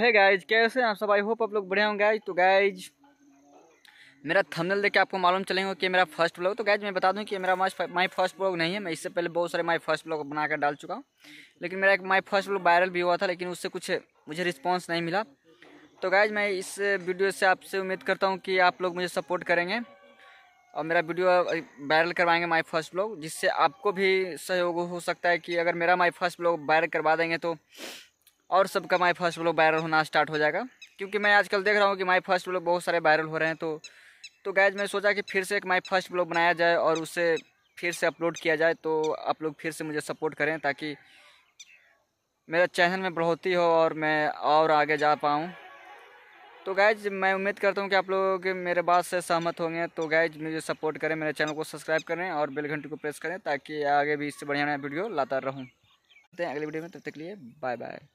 है गाइज कैसे हैं आप सब आई होप आप लोग बढ़िया होंगे गाइज तो गाइज मेरा थंबनेल देख के आपको मालूम चलेंगे कि मेरा फर्स्ट ब्लॉग तो गाइज मैं बता दूं कि मेरा माय फर्स्ट ब्लॉग नहीं है मैं इससे पहले बहुत सारे माय फर्स्ट ब्लॉग बनाकर डाल चुका हूं लेकिन मेरा एक माय फर्स्ट ब्लॉग वायरल भी हुआ था लेकिन उससे कुछ मुझे रिस्पॉन्स नहीं मिला तो गाइज मैं इस वीडियो से आपसे उम्मीद करता हूँ कि आप लोग मुझे सपोर्ट करेंगे और मेरा वीडियो वायरल करवाएंगे माई फर्स्ट ब्लॉग जिससे आपको भी सहयोग हो सकता है कि अगर मेरा माई फर्स्ट ब्लॉग वायरल करवा देंगे तो और सबका माई फर्स्ट ब्लॉग वायरल होना स्टार्ट हो जाएगा क्योंकि मैं आजकल देख रहा हूँ कि माई फर्स्ट ब्लॉग बहुत सारे वायरल हो रहे हैं तो तो गैज मैंने सोचा कि फिर से एक माई फर्स्ट ब्लॉग बनाया जाए और उसे फिर से अपलोड किया जाए तो आप लोग फिर से मुझे सपोर्ट करें ताकि मेरा चैनल में बढ़ोतरी हो और मैं और आगे जा पाऊँ तो गैज मैं उम्मीद करता हूँ कि आप लोग मेरे बात से सहमत होंगे तो गैज मुझे सपोर्ट करें मेरे चैनल को सब्सक्राइब करें और बेल घंटी को प्रेस करें ताकि आगे भी इससे बढ़िया नया वीडियो लाता रहूँ अगली वीडियो में तब तक लिए बाय बाय